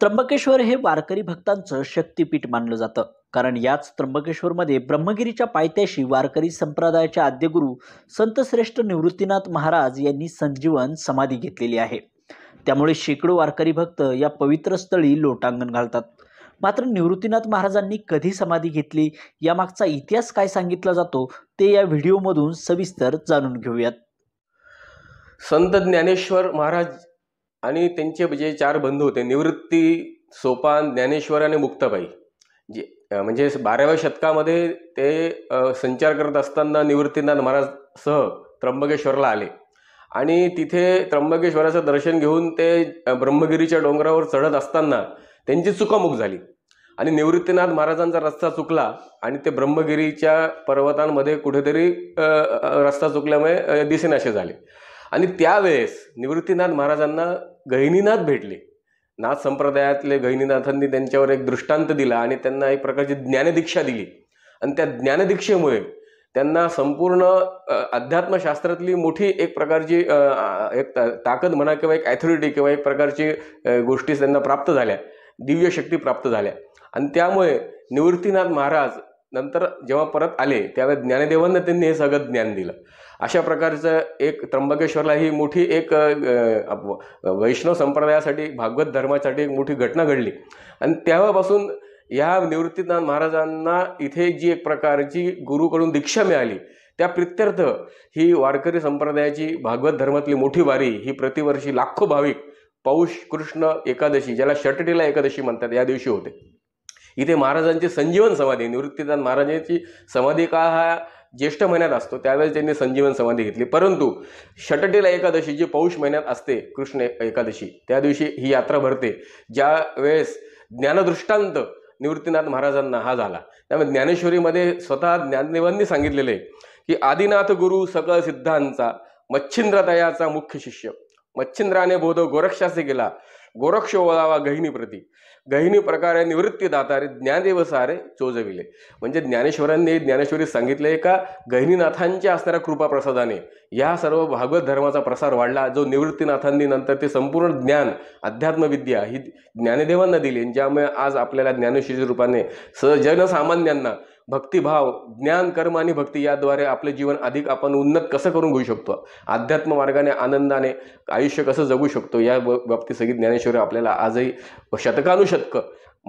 त्र्यंबकेश्वर हे वारकरी भक्तांचं शक्तीपीठ मानलं जातं कारण याच त्र्यंबकेश्वरमध्ये ब्रह्मगिरीच्या पायथ्याशी वारकरी संप्रदायाचे आद्यगुरू संतश्रेष्ठ निवृत्तीनाथ महाराज यांनी संजीवन समाधी घेतलेली आहे त्यामुळे शेकडो वारकरी भक्त या पवित्र स्थळी लोटांगण घालतात मात्र निवृत्तीनाथ महाराजांनी कधी समाधी घेतली यामागचा इतिहास काय सांगितला जातो ते या व्हिडिओमधून सविस्तर जाणून घेऊयात संत ज्ञानेश्वर महाराज आणि त्यांचे जे चार बंधू होते निवृत्ती सोपान ज्ञानेश्वर आणि मुक्ताबाई जे म्हणजे बाराव्या शतकामध्ये ते संचार करत असताना निवृत्तीनाथ महाराज सह त्र्यंबकेश्वरला आले आणि तिथे त्र्यंबकेश्वराचं दर्शन घेऊन ते ब्रह्मगिरीच्या डोंगरावर चढत असताना त्यांची चुकामुख झाली आणि निवृत्तीनाथ महाराजांचा रस्ता चुकला आणि ते ब्रह्मगिरीच्या पर्वतांमध्ये कुठेतरी रस्ता चुकल्यामुळे दिसेनाशे झाले आणि त्यावेळेस निवृत्तीनाथ महाराजांना गहिनीनाथ भेटले नाथ संप्रदायातले गहिनीनाथांनी त्यांच्यावर एक दृष्टांत दिला आणि त्यांना एक प्रकारची ज्ञानदीक्षा दिली आणि त्या ज्ञानदीक्षेमुळे त्यांना संपूर्ण अध्यात्मशास्त्रातली मोठी एक प्रकारची एक ताकद म्हणा किंवा एक ॲथॉरिटी किंवा एक प्रकारची गोष्टी त्यांना प्राप्त झाल्या दिव्य शक्ती प्राप्त झाल्या आणि त्यामुळे निवृत्तीनाथ महाराज नंतर जेव्हा परत आले त्यावेळेस ज्ञानदेवांना त्यांनी हे सगळं ज्ञान दिलं अशा प्रकारचं एक त्र्यंबकेश्वरला ही मोठी एक वैष्णव संप्रदायासाठी भागवत धर्मासाठी एक मोठी घटना घडली आणि तेव्हापासून ह्या निवृत्तीनाथ महाराजांना इथे जी एक प्रकारची गुरुकडून दीक्षा मिळाली त्या प्रित्यर्थ ही वारकरी संप्रदायाची भागवत धर्मातली मोठी वारी ही प्रतिवर्षी लाखो भाविक पौष कृष्ण एकादशी ज्याला षटटीला एकादशी म्हणतात या दिवशी होते इथे महाराजांची संजीवन समाधी निवृत्तीदान महाराजांची समाधी काळ हा ज्येष्ठ महिन्यात असतो त्यावेळेस त्यांनी संजीवन समाधी घेतली परंतु षटटीला एकादशी जी पौष महिन्यात असते कृष्ण एकादशी त्या दिवशी ही यात्रा भरते ज्या वेळेस ज्ञानदृष्टांत निवृत्तीनाथ महाराजांना हा झाला त्यामुळे ज्ञानेश्वरीमध्ये स्वतः ज्ञानदेवांनी सांगितलेले की आदिनाथ गुरु सकळ सिद्धांचा मच्छिंद्रदयाचा मुख्य शिष्य मच्छिंद्राने बोध गोरक्षाचे केला गोरक्ष ओलावा गहिनी प्रती गहिनी प्रकारे निवृत्ती दातारे ज्ञानदेव सारे चोजविले म्हणजे ज्ञानेश्वरांनी ज्ञानेश्वरी सांगितले का गहिनीनाथांच्या असणाऱ्या कृपा प्रसादाने या सर्व भागवत धर्माचा प्रसार वाढला जो निवृत्तीनाथांनी नंतर ते संपूर्ण ज्ञान अध्यात्मविद्या ही ज्ञानदेवांना दिली ज्यामुळे आज आपल्याला ज्ञानेश्वरी रूपाने स जनसामान्यांना भक्तिभाव ज्ञान कर्म आणि भक्ती याद्वारे आपलं जीवन अधिक आपण उन्नत कसं करून घेऊ शकतो अध्यात्म मार्गाने आनंदाने आयुष्य कसं जगू शकतो या बाबतीत सगळी ज्ञानेश्वर आपल्याला आजही शतकानुशतक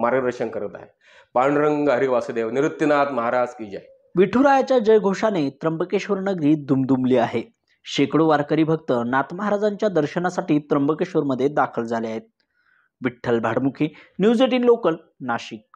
मार्गदर्शन करत आहे पांडुरंग हरिवासुदेव निवृत्तीनाथ महाराज की जय विठुरायाच्या जयघोषाने त्र्यंबकेश्वर नगरी दुमदुमली आहे शेकडो वारकरी भक्त नाथ महाराजांच्या दर्शनासाठी त्र्यंबकेश्वरमध्ये दाखल झाले आहेत Vitthal Bhadmukhi news eighteen local Nashik